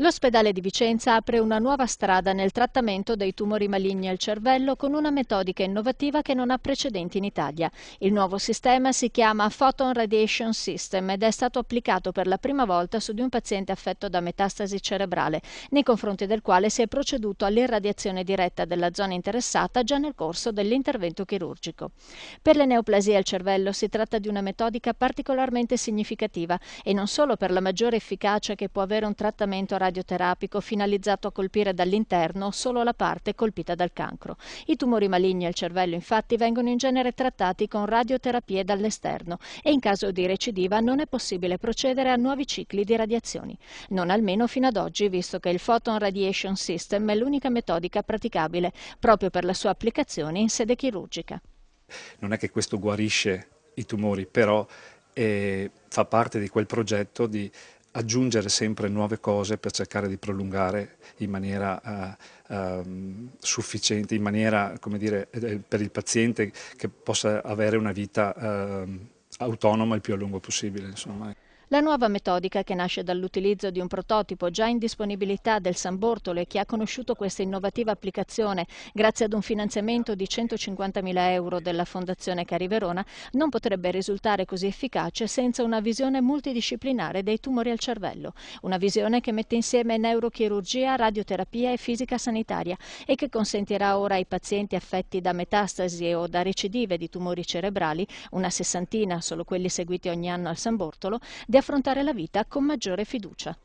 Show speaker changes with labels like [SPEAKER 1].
[SPEAKER 1] L'ospedale di Vicenza apre una nuova strada nel trattamento dei tumori maligni al cervello con una metodica innovativa che non ha precedenti in Italia. Il nuovo sistema si chiama Photon Radiation System ed è stato applicato per la prima volta su di un paziente affetto da metastasi cerebrale, nei confronti del quale si è proceduto all'irradiazione diretta della zona interessata già nel corso dell'intervento chirurgico. Per le neoplasie al cervello si tratta di una metodica particolarmente significativa e non solo per la maggiore efficacia che può avere un trattamento radiologico radioterapico finalizzato a colpire dall'interno solo la parte colpita dal cancro. I tumori maligni al cervello infatti vengono in genere trattati con radioterapie dall'esterno e in caso di recidiva non è possibile procedere a nuovi cicli di radiazioni, non almeno fino ad oggi visto che il Photon Radiation System è l'unica metodica praticabile proprio per la sua applicazione in sede chirurgica.
[SPEAKER 2] Non è che questo guarisce i tumori, però eh, fa parte di quel progetto di aggiungere sempre nuove cose per cercare di prolungare in maniera uh, um, sufficiente, in maniera, come dire, eh, eh, per il paziente che possa avere una vita uh, autonoma il più a lungo possibile. Insomma. Ecco.
[SPEAKER 1] La nuova metodica, che nasce dall'utilizzo di un prototipo già in disponibilità del San Bortolo e che ha conosciuto questa innovativa applicazione grazie ad un finanziamento di 150.000 euro della Fondazione Cari Verona, non potrebbe risultare così efficace senza una visione multidisciplinare dei tumori al cervello, una visione che mette insieme neurochirurgia, radioterapia e fisica sanitaria e che consentirà ora ai pazienti affetti da metastasi o da recidive di tumori cerebrali, una sessantina solo quelli seguiti ogni anno al San Bortolo, di affrontare la vita con maggiore fiducia.